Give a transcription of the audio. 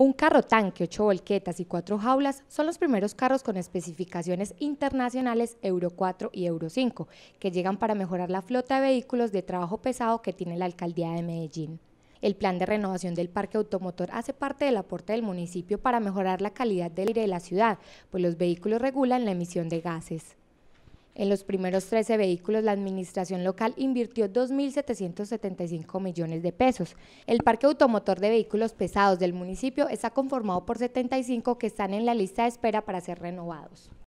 Un carro tanque, ocho volquetas y cuatro jaulas son los primeros carros con especificaciones internacionales Euro 4 y Euro 5, que llegan para mejorar la flota de vehículos de trabajo pesado que tiene la alcaldía de Medellín. El plan de renovación del parque automotor hace parte del aporte del municipio para mejorar la calidad del aire de la ciudad, pues los vehículos regulan la emisión de gases. En los primeros 13 vehículos, la administración local invirtió 2.775 millones de pesos. El parque automotor de vehículos pesados del municipio está conformado por 75 que están en la lista de espera para ser renovados.